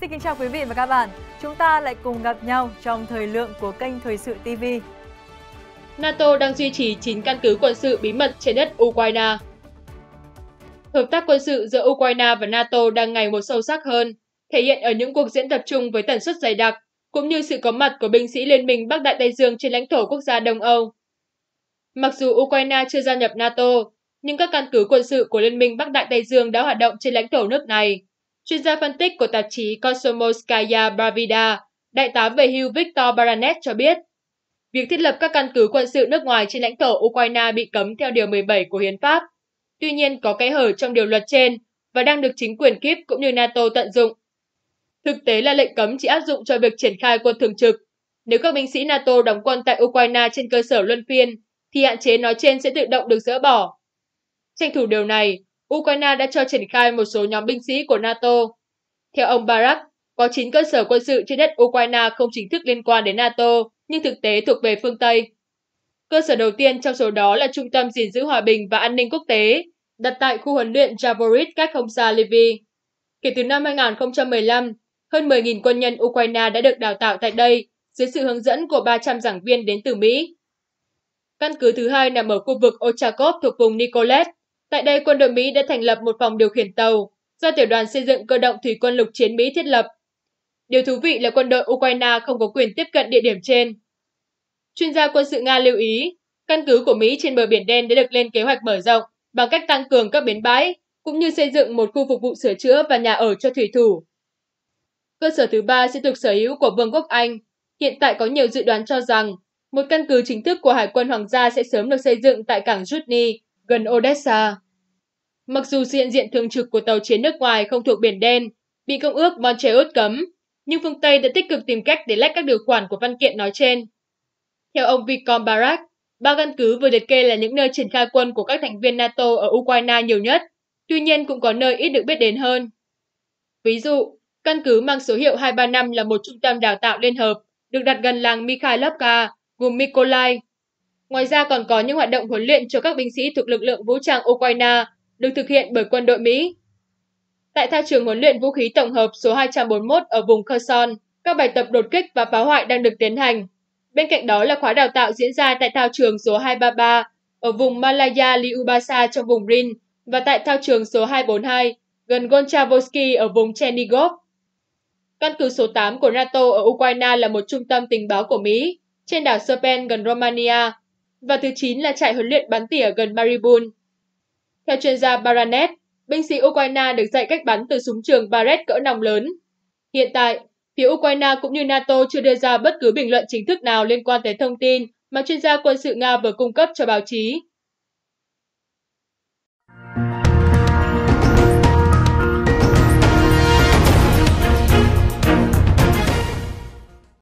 Xin kính chào quý vị và các bạn. Chúng ta lại cùng gặp nhau trong thời lượng của kênh Thời sự TV. NATO đang duy trì 9 căn cứ quân sự bí mật trên đất Ukraine. Hợp tác quân sự giữa Ukraine và NATO đang ngày một sâu sắc hơn, thể hiện ở những cuộc diễn tập chung với tần suất dày đặc, cũng như sự có mặt của binh sĩ Liên minh Bắc Đại Tây Dương trên lãnh thổ quốc gia Đông Âu. Mặc dù Ukraine chưa gia nhập NATO, nhưng các căn cứ quân sự của Liên minh Bắc Đại Tây Dương đã hoạt động trên lãnh thổ nước này, chuyên gia phân tích của tạp chí Komsomolskaya Pravda, đại tá về hưu Viktor Baranet cho biết, việc thiết lập các căn cứ quân sự nước ngoài trên lãnh thổ Ukraine bị cấm theo Điều 17 của Hiến pháp. Tuy nhiên, có cái hở trong điều luật trên và đang được chính quyền Kiev cũng như NATO tận dụng. Thực tế là lệnh cấm chỉ áp dụng cho việc triển khai quân thường trực. Nếu các binh sĩ NATO đóng quân tại Ukraine trên cơ sở luân phiên, thì hạn chế nói trên sẽ tự động được dỡ bỏ. Tranh thủ điều này, Ukraine đã cho triển khai một số nhóm binh sĩ của NATO. Theo ông Barak, có 9 cơ sở quân sự trên đất Ukraine không chính thức liên quan đến NATO, nhưng thực tế thuộc về phương Tây. Cơ sở đầu tiên trong số đó là Trung tâm gìn giữ hòa bình và an ninh quốc tế, đặt tại khu huấn luyện Javorit cách không xa Lviv. Kể từ năm 2015, hơn 10.000 quân nhân Ukraine đã được đào tạo tại đây dưới sự hướng dẫn của 300 giảng viên đến từ Mỹ. Căn cứ thứ hai nằm ở khu vực Ochakov thuộc vùng Nicolet, Tại đây, quân đội Mỹ đã thành lập một phòng điều khiển tàu do tiểu đoàn xây dựng cơ động thủy quân lục chiến Mỹ thiết lập. Điều thú vị là quân đội Ukraine không có quyền tiếp cận địa điểm trên. Chuyên gia quân sự Nga lưu ý, căn cứ của Mỹ trên bờ Biển Đen đã được lên kế hoạch mở rộng bằng cách tăng cường các bến bãi, cũng như xây dựng một khu phục vụ sửa chữa và nhà ở cho thủy thủ. Cơ sở thứ ba sẽ thuộc sở hữu của Vương quốc Anh. Hiện tại có nhiều dự đoán cho rằng một căn cứ chính thức của Hải quân Hoàng gia sẽ sớm được xây dựng tại cảng Jutni gần Odessa. Mặc dù diện diện thường trực của tàu chiến nước ngoài không thuộc Biển Đen, bị Công ước Montreal cấm, nhưng phương Tây đã tích cực tìm cách để lách các điều khoản của văn kiện nói trên. Theo ông Vicom Barak, ba căn cứ vừa liệt kê là những nơi triển khai quân của các thành viên NATO ở Ukraine nhiều nhất, tuy nhiên cũng có nơi ít được biết đến hơn. Ví dụ, căn cứ mang số hiệu 235 là một trung tâm đào tạo liên hợp, được đặt gần làng Mikhailovka, gồm Mykolaiv, Ngoài ra còn có những hoạt động huấn luyện cho các binh sĩ thuộc lực lượng vũ trang Ukraine được thực hiện bởi quân đội Mỹ. Tại thao trường huấn luyện vũ khí tổng hợp số 241 ở vùng Kherson, các bài tập đột kích và phá hoại đang được tiến hành. Bên cạnh đó là khóa đào tạo diễn ra tại thao trường số 233 ở vùng Malaya Liubasa trong vùng Rin và tại thao trường số 242 gần Gonchavosky ở vùng Chernigov. Căn cứ số 8 của NATO ở Ukraine là một trung tâm tình báo của Mỹ trên đảo Serpen gần Romania và thứ 9 là trại huấn luyện bắn tỉa gần Mariupol. Theo chuyên gia Baranet, binh sĩ Ukraine được dạy cách bắn từ súng trường Barrett cỡ nòng lớn. Hiện tại, phía Ukraine cũng như NATO chưa đưa ra bất cứ bình luận chính thức nào liên quan tới thông tin mà chuyên gia quân sự Nga vừa cung cấp cho báo chí.